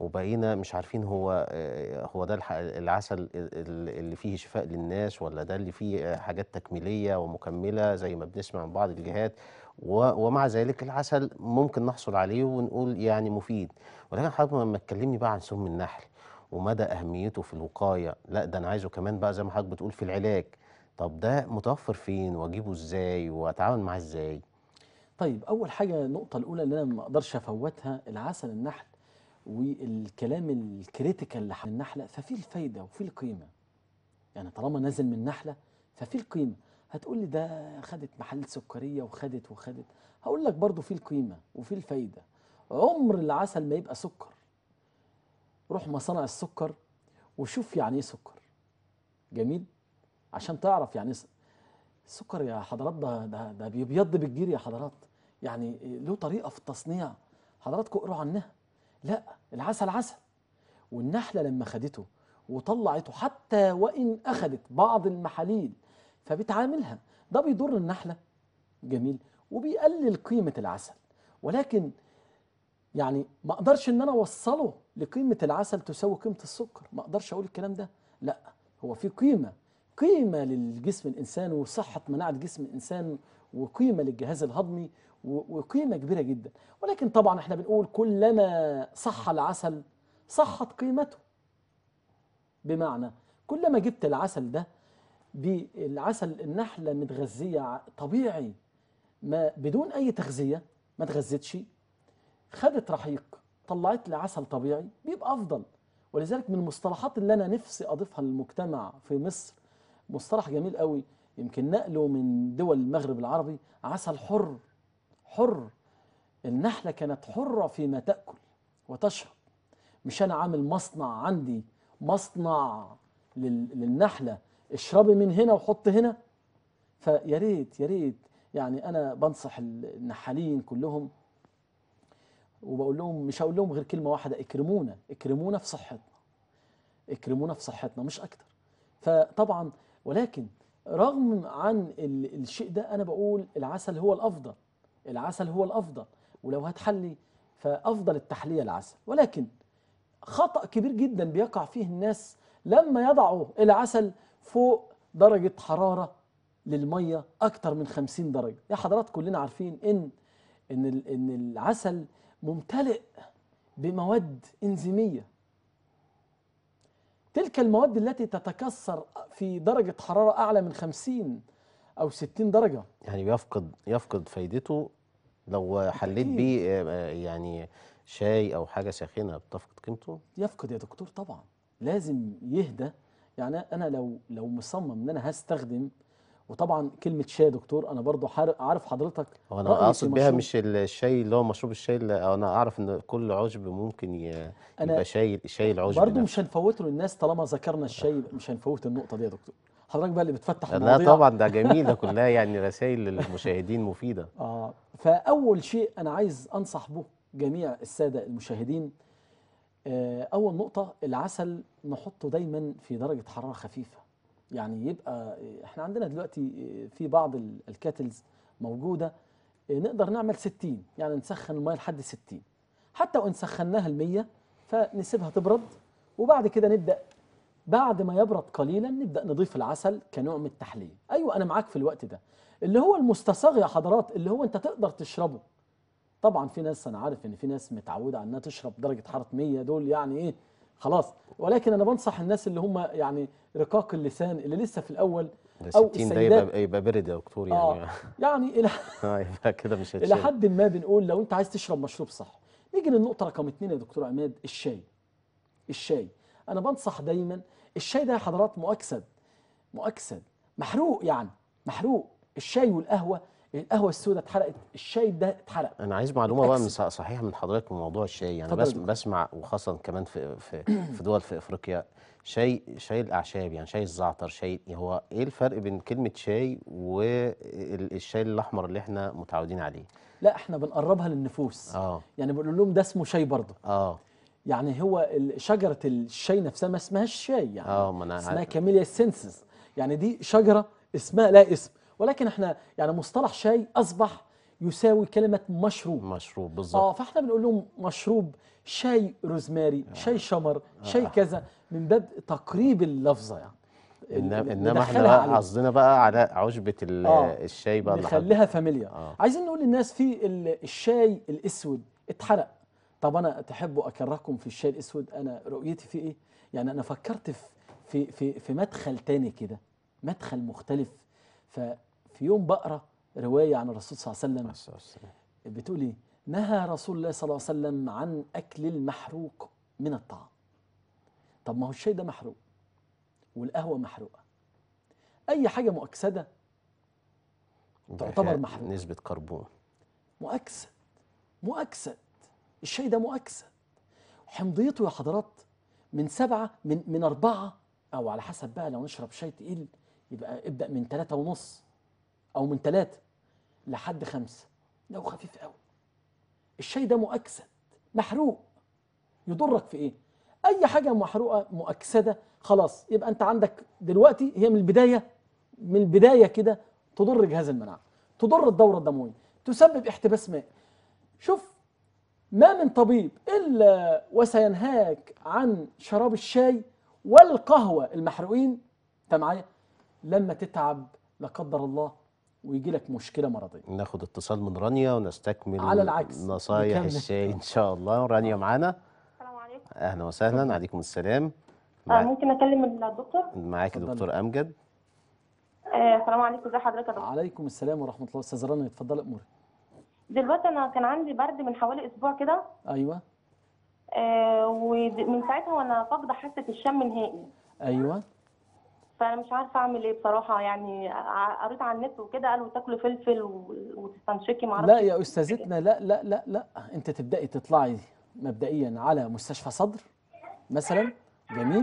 وبقينا مش عارفين هو آه، هو ده العسل اللي فيه شفاء للناس ولا ده اللي فيه حاجات تكميليه ومكمله زي ما بنسمع من بعض الجهات ومع ذلك العسل ممكن نحصل عليه ونقول يعني مفيد ولكن حضرتك لما تكلمني بقى عن سم النحل ومدى اهميته في الوقايه لا ده انا عايزه كمان بقى زي ما حضرتك بتقول في العلاج طب ده متوفر فين واجيبه ازاي واتعامل معاه ازاي طيب أول حاجة النقطة الأولى اللي أنا ما أقدرش أفوتها العسل النحل والكلام الكريتيكال اللي عن النحلة ففي الفايدة وفي القيمة يعني طالما نازل من نحلة ففي القيمة هتقول لي ده خدت محل سكرية وخدت وخدت هقول لك برضه في القيمة وفي الفايدة عمر العسل ما يبقى سكر روح مصانع السكر وشوف يعني ايه سكر جميل عشان تعرف يعني السكر يا حضرات ده ده, ده بيبيض بالجير يا حضرات يعني له طريقه في التصنيع حضراتكم اقروا عنها لا العسل عسل والنحله لما خدته وطلعته حتى وان اخذت بعض المحاليل فبتعاملها ده بيضر النحله جميل وبيقلل قيمه العسل ولكن يعني ما اقدرش ان انا اوصله لقيمه العسل تساوي قيمه السكر ما اقدرش اقول الكلام ده لا هو في قيمه قيمة للجسم الإنسان وصحة مناعة جسم الإنسان وقيمة للجهاز الهضمي وقيمة كبيرة جدا ولكن طبعا احنا بنقول كلما صح العسل صحت قيمته بمعنى كلما جبت العسل ده بالعسل النحلة متغذية طبيعي ما بدون أي تغذية ما تغذتش خدت رحيق طلعت لي عسل طبيعي بيبقى أفضل ولذلك من المصطلحات اللي أنا نفسي أضيفها للمجتمع في مصر مصطلح جميل قوي يمكن نقله من دول المغرب العربي عسل حر حر النحلة كانت حرة فيما تأكل وتشرب مش أنا عامل مصنع عندي مصنع للنحلة اشربي من هنا وحط هنا فيا ريت يا ريت يعني أنا بنصح النحالين كلهم وبقول لهم مش هقول لهم غير كلمة واحدة اكرمونا اكرمونا في صحتنا اكرمونا في صحتنا مش أكتر فطبعا ولكن رغم عن الشيء ده أنا بقول العسل هو الأفضل العسل هو الأفضل ولو هتحلي فأفضل التحلية العسل ولكن خطأ كبير جدا بيقع فيه الناس لما يضعوا العسل فوق درجة حرارة للمية أكتر من 50 درجة يا حضرات كلنا عارفين إن إن إن العسل ممتلئ بمواد إنزيمية تلك المواد التي تتكسر في درجة حرارة أعلى من 50 أو 60 درجة يعني يفقد يفقد فايدته لو حليت بيه آه، آه، يعني شاي أو حاجة ساخنة بتفقد قيمته؟ يفقد يا دكتور طبعا لازم يهدى يعني أنا لو لو مصمم إن أنا هستخدم وطبعا كلمه شاي دكتور انا برضو عارف حضرتك هو انا اقصد بيها مش الشاي اللي هو مشروب الشاي اللي انا اعرف ان كل عشب ممكن يبقى شاي شاي العشب برضو مش هنفوته للناس طالما ذكرنا الشاي مش هنفوت النقطه دي يا دكتور حضرتك بقى اللي بتفتح المواضيع لا طبعا ده جميل ده كلها يعني رسائل للمشاهدين مفيده اه فاول شيء انا عايز انصح به جميع الساده المشاهدين آه اول نقطه العسل نحطه دايما في درجه حراره خفيفه يعني يبقى احنا عندنا دلوقتي في بعض الكاتلز موجوده نقدر نعمل 60 يعني نسخن الميه لحد 60 حتى وان سخناها ال 100 فنسيبها تبرد وبعد كده نبدا بعد ما يبرد قليلا نبدا نضيف العسل كنوع من التحليه ايوه انا معاك في الوقت ده اللي هو المستصاغ يا حضرات اللي هو انت تقدر تشربه طبعا في ناس انا عارف ان في ناس متعوده على انها تشرب درجه حراره 100 دول يعني ايه خلاص ولكن انا بنصح الناس اللي هم يعني رقاق اللسان اللي لسه في الاول او 60 ده يبقى يبقى برد يا دكتور يعني آه يعني, يعني الى آه، يبقى كده مش الى حد ما بنقول لو انت عايز تشرب مشروب صح نيجي للنقطه رقم اثنين يا دكتور عماد الشاي الشاي انا بنصح دايما الشاي ده يا حضرات مؤكسد مؤكسد محروق يعني محروق الشاي والقهوه القهوه السوداء اتحرقت الشاي ده اتحرق انا عايز معلومه بقى من صحيحه من حضرتك من موضوع الشاي يعني انا بس بسمع وخاصه كمان في في في دول في افريقيا شاي شاي الاعشاب يعني شاي الزعتر شاي هو ايه الفرق بين كلمه شاي والشاي الاحمر اللي احنا متعودين عليه لا احنا بنقربها للنفوس اه يعني بنقول لهم ده اسمه شاي برضه اه يعني هو شجره الشاي نفسها ما اسمهاش شاي يعني اه ما انا اسمها كاميليا سينسز يعني دي شجره اسمها لا اسم ولكن احنا يعني مصطلح شاي اصبح يساوي كلمه مشروب مشروب بالظبط اه فاحنا بنقول لهم مشروب شاي روزماري آه. شاي شمر آه. شاي كذا من باب تقريب اللفظه يعني انما احنا قصدنا بقى على عشبه آه. الشاي بقى نخليها فاميليا آه. عايزين نقول للناس في الشاي الاسود اتحرق طب انا تحب اكرهكم في الشاي الاسود انا رؤيتي في ايه يعني انا فكرت في في في, في مدخل تاني كده مدخل مختلف ف في يوم بقرا روايه عن الرسول صلى الله عليه وسلم بتقول ايه نهى رسول الله صلى الله عليه وسلم عن اكل المحروق من الطعام طب ما هو الشاي ده محروق والقهوه محروقه اي حاجه مؤكسده تعتبر محروقه نسبه كربون مؤكسد مؤكسد الشاي ده مؤكسد حمضيته يا حضرات من سبعة من من أربعة أو على حسب بقى لو نشرب شاي تقيل يبقى ابدأ من ثلاثة ونص أو من ثلاثة لحد خمسة لو خفيف قوي الشاي ده مؤكسد محروق يضرك في إيه؟ أي حاجة محروقة مؤكسدة خلاص يبقى أنت عندك دلوقتي هي من البداية من البداية كده تضر جهاز المناعة تضر الدورة الدموية تسبب احتباس ماء شوف ما من طبيب إلا وسينهاك عن شراب الشاي والقهوة المحروقين أنت معايا؟ لما تتعب لا قدر الله ويجي لك مشكله مرضيه ناخد اتصال من رانيا ونستكمل على العكس نصايح الشاي ان شاء الله رانيا معانا السلام عليكم اهلا وسهلا عليكم السلام آه، مع... ممكن اكلم الدكتور معاك دكتور امجد آه، السلام آه، عليكم ازي حضرتك يا دكتور عليكم السلام ورحمه الله استاذ رانيا اتفضلي اموري دلوقتي انا كان عندي برد من حوالي اسبوع كده ايوه آه ومن ساعتها وانا فاقده حاسه الشم نهائي ايوه فانا مش عارفه اعمل ايه بصراحه يعني قريت على النت وكده قالوا تاكلي فلفل وتستنشقي معرفش لا إيه. يا استاذتنا لا لا لا لا انت تبداي تطلعي مبدئيا على مستشفى صدر مثلا جميل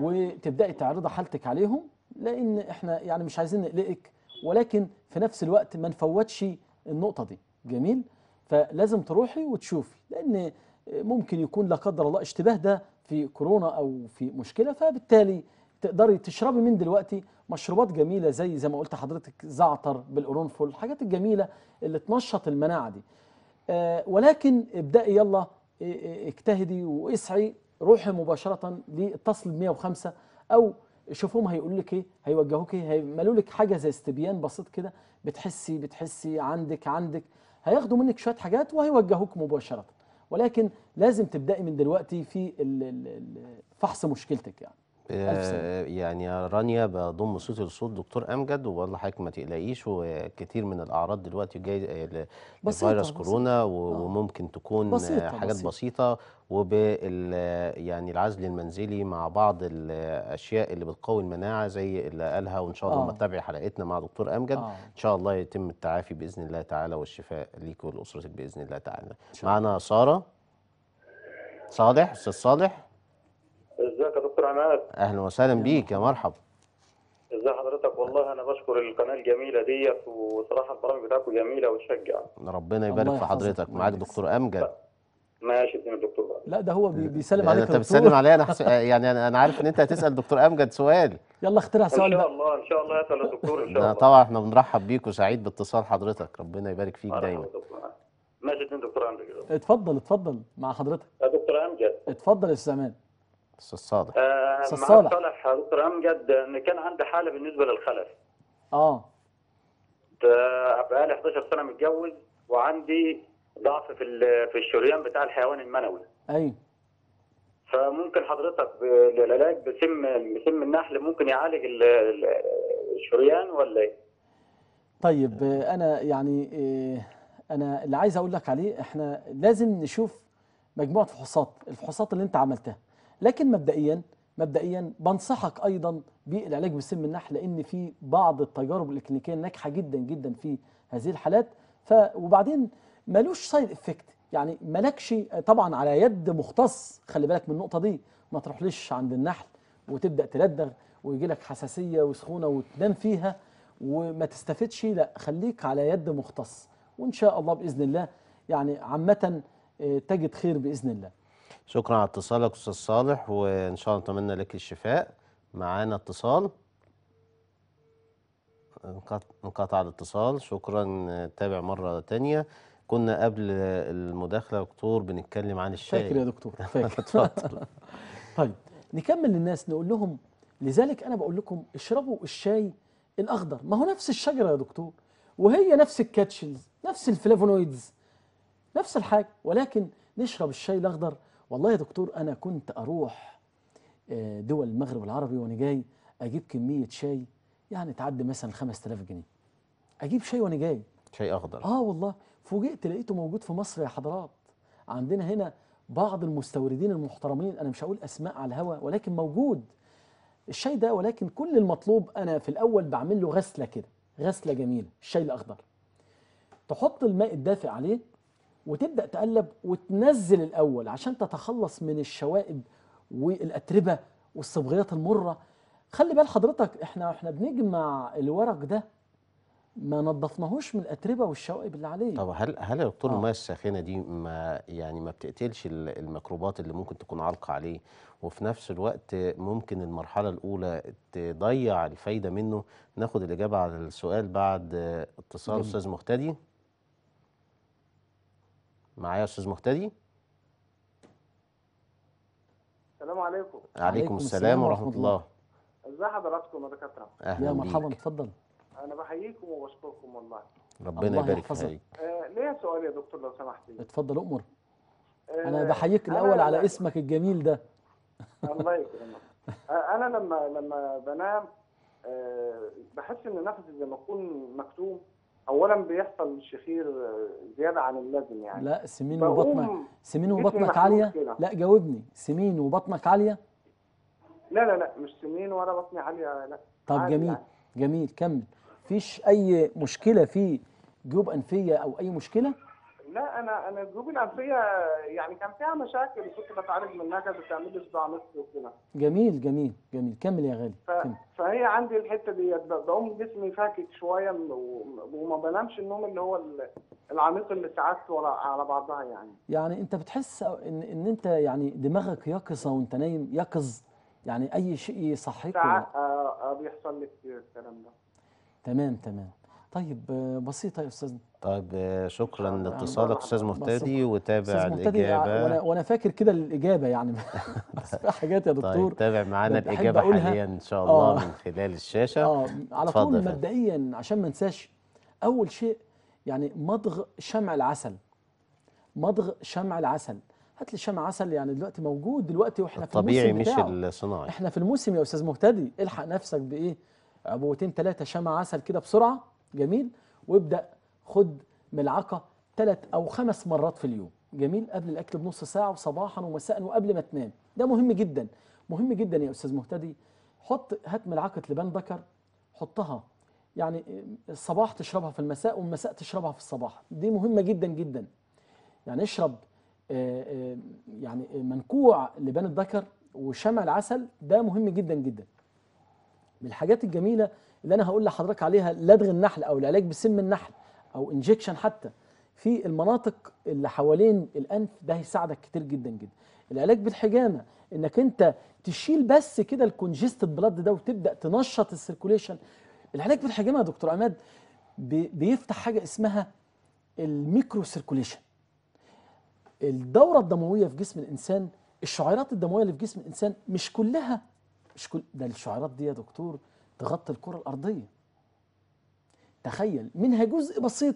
وتبداي تعرضي حالتك عليهم لان احنا يعني مش عايزين نقلقك ولكن في نفس الوقت ما نفوتش النقطه دي جميل فلازم تروحي وتشوفي لان ممكن يكون لا قدر الله اشتباه ده في كورونا او في مشكله فبالتالي تقدري تشربي من دلوقتي مشروبات جميله زي زي ما قلت حضرتك زعتر بالقرنفل الحاجات الجميله اللي تنشط المناعه دي آه ولكن ابدأي يلا آه، آه، اجتهدي واسعي روحي مباشره لاتصل ب 105 او شوفهم هيقولوا لك ايه هيوجهوك ايه هيعملوا لك حاجه زي استبيان بسيط كده بتحسي بتحسي عندك عندك هياخدوا منك شويه حاجات وهيوجهوك مباشره ولكن لازم تبدأي من دلوقتي في فحص مشكلتك يعني آه، يعني رانيا بضم صوتي لصوت دكتور امجد وبقول لحضرتك ما تقلقيش وكثير من الاعراض دلوقتي جاي آه، لفيروس كورونا بسيطة. آه. وممكن تكون بسيطة حاجات بسيطه, بسيطة وبال يعني العزل المنزلي مع بعض الاشياء اللي بتقوي المناعه زي اللي قالها وان شاء الله لما تتابعي حلقتنا مع دكتور امجد ان شاء الله يتم التعافي باذن الله تعالى والشفاء ليك ولاسرتك باذن الله تعالى معانا ساره صالح استاذ صالح دكتور عماد اهلا وسهلا بيك يا مرحب ازي حضرتك والله انا بشكر القناه الجميله ديت وصراحه البرامج بتاعكم جميله وتشجع ربنا يبارك في حضرتك معاك دكتور امجد ماشي يا دكتور بقى. لا ده هو بيسلم عليك انت بتسلم عليا انا حس... آه، يعني انا عارف ان انت هتسال دكتور امجد سؤال يلا اخترع سؤال ان شاء الله ان شاء الله يسال الدكتور ان شاء الله طبعا احنا بنرحب بيك وسعيد باتصال حضرتك ربنا يبارك فيك دايما ماشي يا دكتور امجد اتفضل اتفضل مع حضرتك يا دكتور امجد اتفضل يا استاذ امان استاذ صالح آه، استاذ صالح صالح دكتور امجد ان كان عندي حاله بالنسبه للخلف اه بقى لي 11 سنه متجوز وعندي ضعف في في الشريان بتاع الحيوان المنوي ايوه فممكن حضرتك بالعلاج بسم بسم النحل ممكن يعالج الشريان ولا ايه؟ طيب انا يعني آه، انا اللي عايز اقول لك عليه احنا لازم نشوف مجموعه فحوصات الفحوصات اللي انت عملتها لكن مبدئيا مبدئيا بنصحك ايضا بالعلاج بسم النحل لان في بعض التجارب الاكلينيكيه ناجحه جدا جدا في هذه الحالات ف وبعدين ملوش سايد افكت يعني مالكش طبعا على يد مختص خلي بالك من النقطه دي ما تروحليش عند النحل وتبدا تلدغ ويجي لك حساسيه وسخونه وتنام فيها وما تستفدش لا خليك على يد مختص وان شاء الله باذن الله يعني عامه آه، تجد خير باذن الله شكرا على اتصالك استاذ صالح وان شاء الله نتمنى لك الشفاء معانا اتصال انقطع الاتصال شكرا تابع مره ثانيه كنا قبل المداخله يا دكتور بنتكلم عن الشاي فاكر يا دكتور فاكر اتفضل طيب نكمل للناس نقول لهم لذلك انا بقول لكم اشربوا الشاي الاخضر ما هو نفس الشجره يا دكتور وهي نفس الكاتشنز نفس الفلافونويدز نفس الحاجه ولكن نشرب الشاي الاخضر والله يا دكتور أنا كنت أروح آه، دول المغرب العربي وأنا جاي أجيب كمية شاي يعني تعدي مثلا 5000 جنيه أجيب شاي وأنا جاي شاي أخضر آه والله فوجئت لقيته موجود في مصر يا حضرات عندنا هنا بعض المستوردين المحترمين أنا مش هقول أسماء على الهوا ولكن موجود الشاي ده ولكن كل المطلوب أنا في الأول بعمل له غسلة كده غسلة جميلة الشاي الأخضر تحط الماء الدافئ عليه وتبدا تقلب وتنزل الاول عشان تتخلص من الشوائب والاتربه والصبغيات المره خلي بال حضرتك احنا احنا بنجمع الورق ده ما نظفناهوش من الاتربه والشوائب اللي عليه طب هل هل يا دكتور آه. الميه الساخنه دي ما يعني ما بتقتلش الميكروبات اللي ممكن تكون عالقه عليه وفي نفس الوقت ممكن المرحله الاولى تضيع الفايده منه ناخد الاجابه على السؤال بعد اتصال استاذ مهتدي معايا استاذ مهتدي السلام عليكم عليكم السلام ورحمه الله ازي حضراتكم يا دكاتره اهلا يا مرحبا اتفضل انا بحييكم وبشكركم والله ربنا يبارك فيك آه ليا سؤال يا دكتور لو سمحت اتفضل امر آه انا بحييك أنا الاول على اسمك الجميل ده الله يكرمك آه، انا لما لما بنام أه بحس ان نفسي زي ما اكون مكتوم اولا بيحصل شخير آه، زياده عن اللازم يعني لا سمين وبطنك سمين وبطنك عاليه لا جاوبني سمين وبطنك عاليه لا لا لا مش سمين ولا بطني عاليه لا طب جميل يعني. جميل كمل فيش اي مشكله في جيوب انفيه او اي مشكله لا انا انا الجيوب الانفيه يعني كان فيها مشاكل كنت بتعالج منها كانت بتعمل لي صداع نصفي وكده جميل جميل جميل كمل يا غالي ف... فهي عندي الحته ديت بقوم جسمي فاكك شويه وما بنامش النوم اللي هو العميق اللي ساعات على بعضها يعني يعني انت بتحس ان ان انت يعني دماغك يقظه وانت نايم يقظ يعني اي شيء يصحيك ساعات آه،, آه بيحصل لي كتير الكلام ده تمام تمام طيب آه، بسيطه يا استاذ طيب آه، شكرا لاتصالك استاذ مهتدي وتابع الاجابه آه، وانا وانا فاكر كده الاجابه يعني حاجات يا طيب، دكتور طيب تابع معانا الاجابه حاليا ان شاء الله آه من خلال الشاشه اه على طول مبدئيا عشان ما انساش اول شيء يعني مضغ شمع العسل مضغ شمع العسل هات لي شمع عسل يعني دلوقتي موجود دلوقتي واحنا في الموسم الطبيعي مش الصناعي احنا في الموسم يا استاذ مهتدي الحق نفسك بايه عبوتين ثلاثه شمع عسل كده بسرعه جميل وابدا خد ملعقة ثلاث أو خمس مرات في اليوم جميل قبل الأكل بنص ساعة وصباحا ومساء وقبل ما تنام ده مهم جدا مهم جدا يا أستاذ مهتدي حط هات ملعقة لبان بكر حطها يعني الصباح تشربها في المساء والمساء تشربها في الصباح دي مهمة جدا جدا يعني اشرب آه، آه، يعني منكوع لبان الذكر وشمع العسل ده مهم جدا جدا من الحاجات الجميلة اللي أنا هقول لحضرتك عليها لدغ النحل أو العلاج بسم النحل او انجكشن حتى في المناطق اللي حوالين الانف ده هيساعدك كتير جدا جدا العلاج بالحجامه انك انت تشيل بس كده الكونجستد بلاد ده وتبدا تنشط السيركوليشن العلاج بالحجامه يا دكتور عماد بيفتح حاجه اسمها الميكرو سيركوليشن الدوره الدمويه في جسم الانسان الشعيرات الدمويه اللي في جسم الانسان مش كلها مش كل ده الشعيرات دي يا دكتور تغطي الكره الارضيه تخيل منها جزء بسيط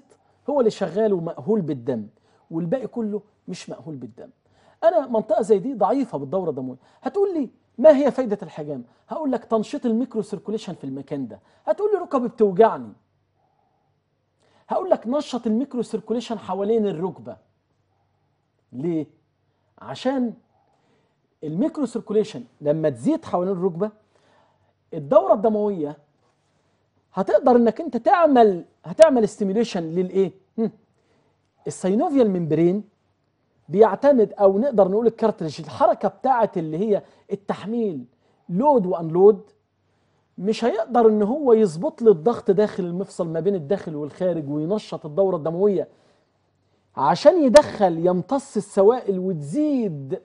هو اللي شغال ومأهول بالدم والباقي كله مش مأهول بالدم أنا منطقة زي دي ضعيفة بالدورة الدموية هتقول لي ما هي فايدة الحجامة هقول لك تنشيط الميكرو سيركوليشن في المكان ده هتقول لي ركبي بتوجعني هقول لك نشط الميكرو سيركوليشن حوالين الركبة ليه؟ عشان الميكرو سيركوليشن لما تزيد حوالين الركبة الدورة الدموية هتقدر انك انت تعمل هتعمل استيميليشن للايه؟ السينوفيال ممبرين بيعتمد او نقدر نقول الكارتريج الحركه بتاعه اللي هي التحميل لود وانلود مش هيقدر ان هو يظبط لي الضغط داخل المفصل ما بين الداخل والخارج وينشط الدوره الدمويه عشان يدخل يمتص السوائل وتزيد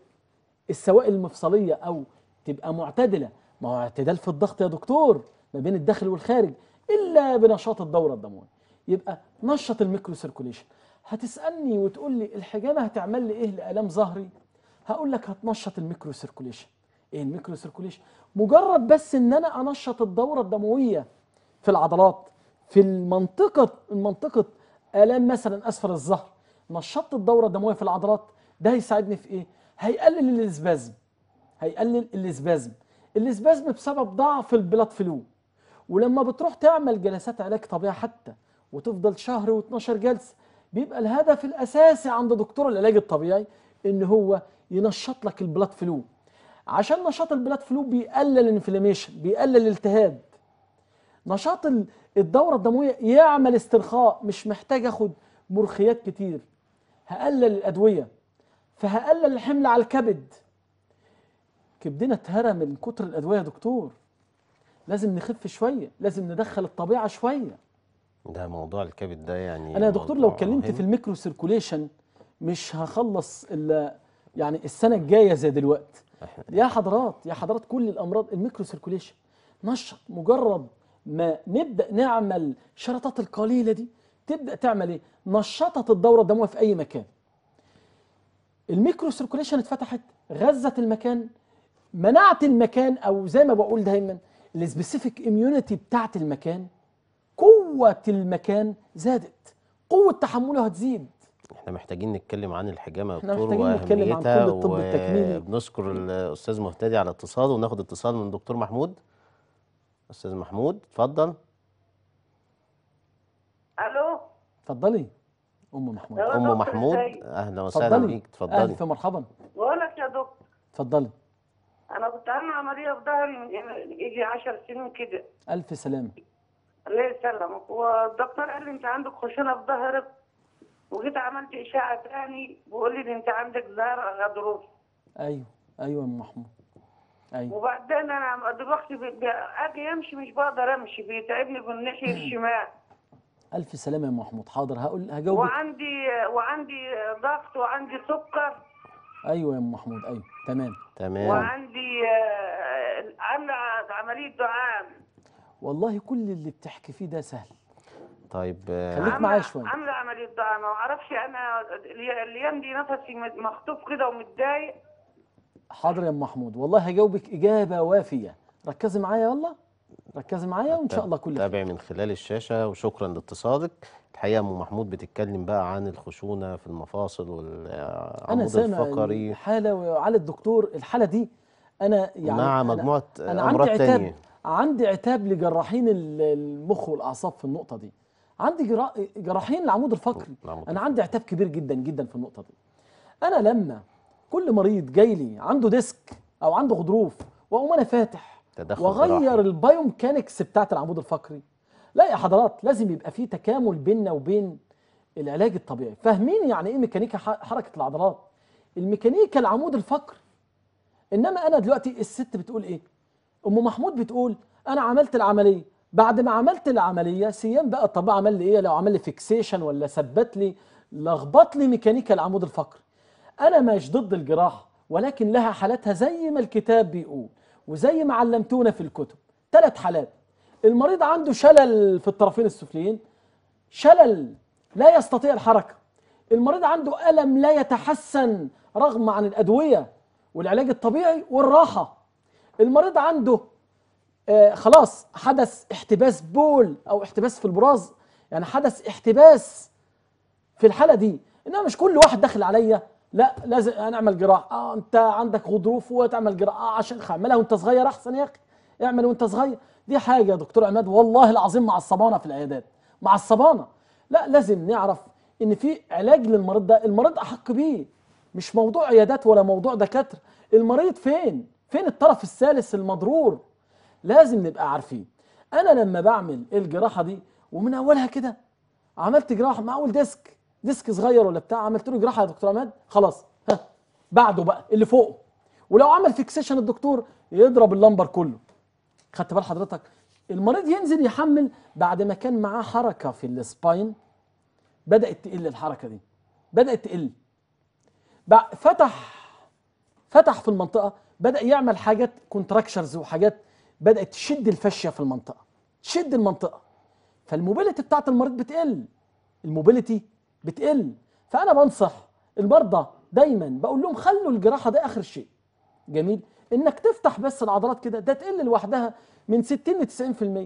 السوائل المفصليه او تبقى معتدله ما هو اعتدال في الضغط يا دكتور ما بين الداخل والخارج الا بنشاط الدوره الدمويه يبقى نشط الميكرو سيركوليشن هتسالني وتقول لي الحجامه هتعمل لي ايه لالام ظهري هقول لك هتنشط الميكرو سيركوليشن ايه الميكرو سيركوليشن مجرد بس ان انا انشط الدوره الدمويه في العضلات في المنطقه منطقه الام مثلا اسفل الظهر نشطت الدوره الدمويه في العضلات ده هيساعدني في ايه هيقلل الاسبازم هيقلل الاسبازم الاسبازم بسبب ضعف البلاد فلو ولما بتروح تعمل جلسات علاج طبيعي حتى وتفضل شهر و12 جلسه بيبقى الهدف الاساسي عند دكتور العلاج الطبيعي ان هو ينشط لك البلاد فلو عشان نشاط البلاد فلو بيقلل الانفلاميشن بيقلل الالتهاب نشاط الدوره الدمويه يعمل استرخاء مش محتاج اخد مرخيات كتير هقلل الادويه فهقلل الحمل على الكبد كبدنا اتهرى من كتر الادويه يا دكتور لازم نخف شويه لازم ندخل الطبيعه شويه ده موضوع الكبد ده يعني انا يا دكتور لو اتكلمت في الميكرو سيركوليشن مش هخلص الا يعني السنه الجايه زي دلوقتي يا حضرات يا حضرات كل الامراض الميكرو سيركوليشن نشط مجرد ما نبدا نعمل شرطات القليله دي تبدا تعمل ايه نشطت الدوره الدمويه في اي مكان الميكرو سيركوليشن اتفتحت غذت المكان منعت المكان او زي ما بقول دايما السبيسيفيك اميونيتي بتاعت المكان قوه المكان زادت قوه تحمله هتزيد احنا محتاجين نتكلم عن الحجامه يا دكتور واهميتها وبنشكر الاستاذ مهتدي على اتصاله وناخد اتصال من دكتور محمود استاذ محمود اتفضل الو اتفضلي ام محمود ام محمود اهلا وسهلا بيك اتفضلي اهلا مرحبا بقول يا دكتور اتفضلي انا كنت عامل عمليه في ظهري من إيه، يجي 10 سنين كده الف سلامه الله يسلمك والدكتور قال لي انت عندك خشونه في ظهرك وجيت عملت اشاعه تاني بيقول لي انت عندك ظهر غضروف ايوه ايوه يا محمود ايوه وبعدين انا دلوقتي اجي امشي مش بقدر امشي بيتعبني بالناحيه أمم. الشمال الف سلامه يا محمود حاضر هقول هجاوبك وعندي وعندي ضغط وعندي سكر ايوه يا ام محمود ايوه تمام تمام وعندي عامله عمليه دعام والله كل اللي بتحكي فيه ده سهل طيب آه، خليك معايا شويه عامله عمليه دعام ما اعرفش انا الايام دي نفسي مخطوف كده ومتضايق حاضر يا ام محمود والله هجاوبك اجابه وافيه ركزي معايا يلا ركز معايا وان شاء الله كل تابع من خلال الشاشه وشكرا لاتصالك الحقيقه ام محمود بتتكلم بقى عن الخشونه في المفاصل والعمود الفقري انا الحاله وعلى الدكتور الحاله دي انا يعني مع مجموعه أنا, أنا امراض عندي عتاب تانية عندي عتاب لجراحين المخ والاعصاب في النقطه دي عندي جراحين العمود الفقري العمود انا عندي عتاب كبير جدا جدا في النقطه دي انا لما كل مريض جاي لي عنده ديسك او عنده غضروف واقوم انا فاتح تدخل وغير البايوميكانكس بتاعت العمود الفقري لا يا حضرات لازم يبقى في تكامل بيننا وبين العلاج الطبيعي فاهمين يعني ايه ميكانيكا حركه العضلات الميكانيكا العمود الفقري انما انا دلوقتي الست بتقول ايه ام محمود بتقول انا عملت العمليه بعد ما عملت العمليه سيان بقى الطبيب عمل لي ايه لو عمل لي فيكسيشن ولا ثبت لي لخبط لي ميكانيكا العمود الفقري انا مش ضد الجراحه ولكن لها حالاتها زي ما الكتاب بيقول وزي ما علمتونا في الكتب ثلاث حالات المريض عنده شلل في الطرفين السفليين شلل لا يستطيع الحركة المريض عنده ألم لا يتحسن رغم عن الأدوية والعلاج الطبيعي والراحة المريض عنده آه خلاص حدث احتباس بول أو احتباس في البراز يعني حدث احتباس في الحالة دي إنما مش كل واحد داخل عليا لا لازم هنعمل جراحه اه انت عندك غضروف وتعمل جراحه آه، عشان اعملها وانت صغير احسن يا اخي اعمل وانت صغير دي حاجه يا دكتور عماد والله العظيم مع الصبانه في العيادات مع الصبانه لا لازم نعرف ان في علاج للمريض ده المريض احق بيه مش موضوع عيادات ولا موضوع دكاتره المريض فين فين الطرف الثالث المضرور لازم نبقى عارفين انا لما بعمل الجراحه دي ومن اولها كده عملت جراحه مع اول ديسك ديسك صغير ولا بتاع عملت له جراحه يا دكتور عماد خلاص ها بعده بقى اللي فوقه ولو عمل فيكسيشن الدكتور يضرب اللمبر كله خدت بال حضرتك المريض ينزل يحمل بعد ما كان معاه حركه في السباين بدات تقل الحركه دي بدات تقل فتح فتح في المنطقه بدا يعمل حاجات كونتراكشرز وحاجات بدات تشد الفاشيه في المنطقه تشد المنطقه فالموبيليتي بتاعت المريض بتقل الموبيليتي بتقل فانا بنصح المرضى دايما بقول لهم خلوا الجراحه ده اخر شيء جميل انك تفتح بس العضلات كده ده تقل لوحدها من 60 ل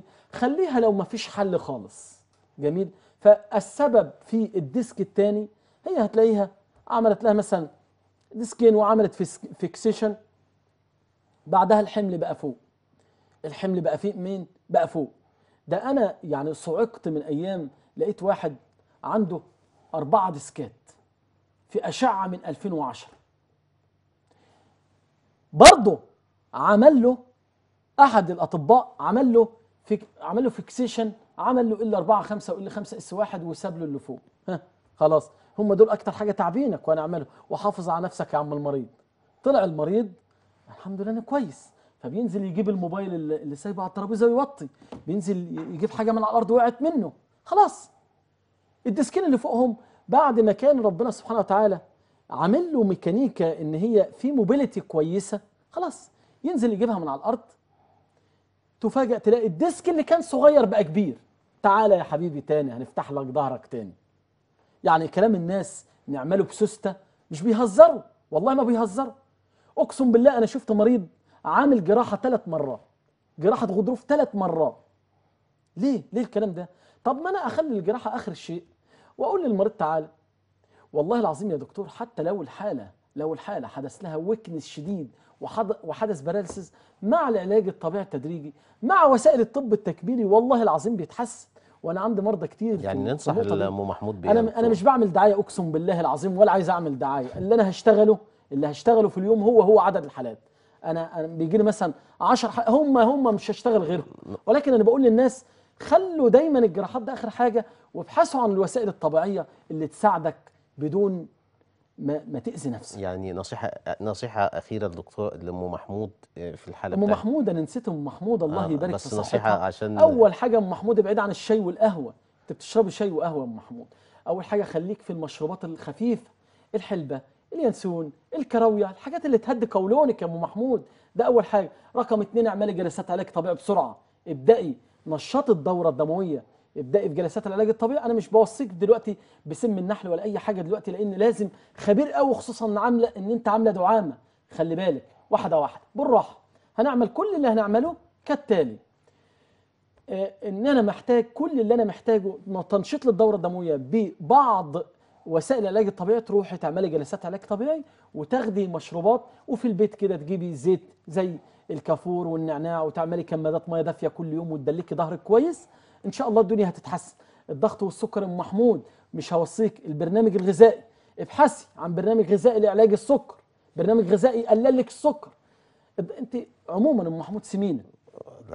90% خليها لو ما فيش حل خالص جميل فالسبب في الديسك الثاني هي هتلاقيها عملت لها مثلا ديسكين وعملت فيكسيشن بعدها الحمل بقى فوق الحمل بقى فيه مين بقى فوق ده انا يعني صعقت من ايام لقيت واحد عنده أربعة ديسكات في أشعة من 2010 برضه عمل له أحد الأطباء عمل له فيك عمل له فيكسيشن عمل له إلا أربعة خمسة وإلا خمسة اس واحد وساب له اللي فوق ها خلاص هم دول اكتر حاجه تعبينك وانا اعمله وحافظ على نفسك يا عم المريض طلع المريض الحمد لله انا كويس فبينزل يجيب الموبايل اللي سايبه على الترابيزه ويوطي بينزل يجيب حاجه من على الارض وقعت منه خلاص الديسكين اللي فوقهم بعد ما كان ربنا سبحانه وتعالى عامل له ميكانيكا ان هي في موبيليتي كويسه خلاص ينزل يجيبها من على الارض تفاجئ تلاقي الديسك اللي كان صغير بقى كبير تعالى يا حبيبي تاني هنفتح لك ظهرك تاني يعني كلام الناس نعمله بسوسته مش بيهزروا والله ما بيهزروا اقسم بالله انا شفت مريض عامل جراحه ثلاث مرات جراحه غضروف ثلاث مرات ليه ليه الكلام ده طب ما انا اخلي الجراحه اخر شيء واقول للمريض تعالى والله العظيم يا دكتور حتى لو الحاله لو الحاله حدث لها ويكنس شديد وحدث باراليسيس مع العلاج الطبيعي التدريجي مع وسائل الطب التكميلي والله العظيم بيتحسن وانا عندي مرضى كتير يعني ننصح ام محمود بيها انا انا مش بعمل دعايه اقسم بالله العظيم ولا عايز اعمل دعايه اللي انا هشتغله اللي هشتغله في اليوم هو هو عدد الحالات أنا بيجي لي مثلا 10 هم هم مش هشتغل غيرهم ولكن انا بقول للناس خلوا دايما الجراحات ده اخر حاجه وابحثوا عن الوسائل الطبيعيه اللي تساعدك بدون ما, ما تاذي نفسك يعني نصيحه نصيحه اخيره للدكتور لام محمود آه، في الحاله ام محمود انا نسيت ام محمود الله آه يبارك بس في نصيحه عشان اول حاجه ام محمود ابعد عن الشاي والقهوه انت بتشرب شاي وقهوه ام محمود اول حاجه خليك في المشروبات الخفيفه الحلبه اليانسون الكراويه الحاجات اللي تهدي قولونك يا ام محمود ده اول حاجه رقم اتنين اعملي جلسات علاج طبيعي بسرعه ابدأي نشاط الدوره الدمويه ابدأي في جلسات العلاج الطبيعي أنا مش بوصيك دلوقتي بسم النحل ولا أي حاجة دلوقتي لأن لازم خبير قوي خصوصا عاملة إن أنت عاملة دعامة خلي بالك واحدة واحدة بالراحة هنعمل كل اللي هنعمله كالتالي آه، إن أنا محتاج كل اللي أنا محتاجه تنشيط للدورة الدموية ببعض وسائل العلاج الطبيعي تروحي تعملي جلسات علاج طبيعي وتاخدي مشروبات وفي البيت كده تجيبي زيت زي الكافور والنعناع وتعملي كمادات ميه دافيه كل يوم وتدلكي ظهرك كويس ان شاء الله الدنيا هتتحسن الضغط والسكر ام محمود مش هوصيك البرنامج الغذائي ابحثي عن برنامج غذائي لعلاج السكر برنامج غذائي يقلل لك السكر انت عموما ام محمود سمينه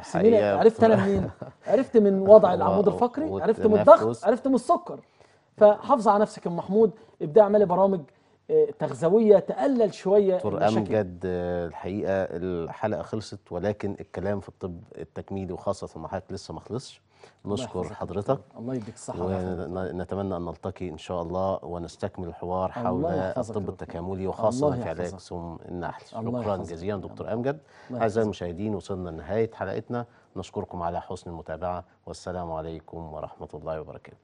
سمينه عرفت انا منين عرفت من وضع العمود الفقري عرفت من الضغط عرفت من السكر فحافظ على نفسك ام محمود ابدا اعملي برامج آه، تغذويه تقلل شويه دكتور امجد الحقيقه الحلقه خلصت ولكن الكلام في الطب التجميلي وخاصه مع حضرتك لسه ما خلصش نشكر حضرتك الله يديك الصحه ونتمنى ان نلتقي ان شاء الله ونستكمل الحوار حول الطب التكاملي وخاصه في علاج سم النحل شكرا جزيلا دكتور امجد اعزائي المشاهدين وصلنا لنهايه حلقتنا نشكركم على حسن المتابعه والسلام عليكم ورحمه الله وبركاته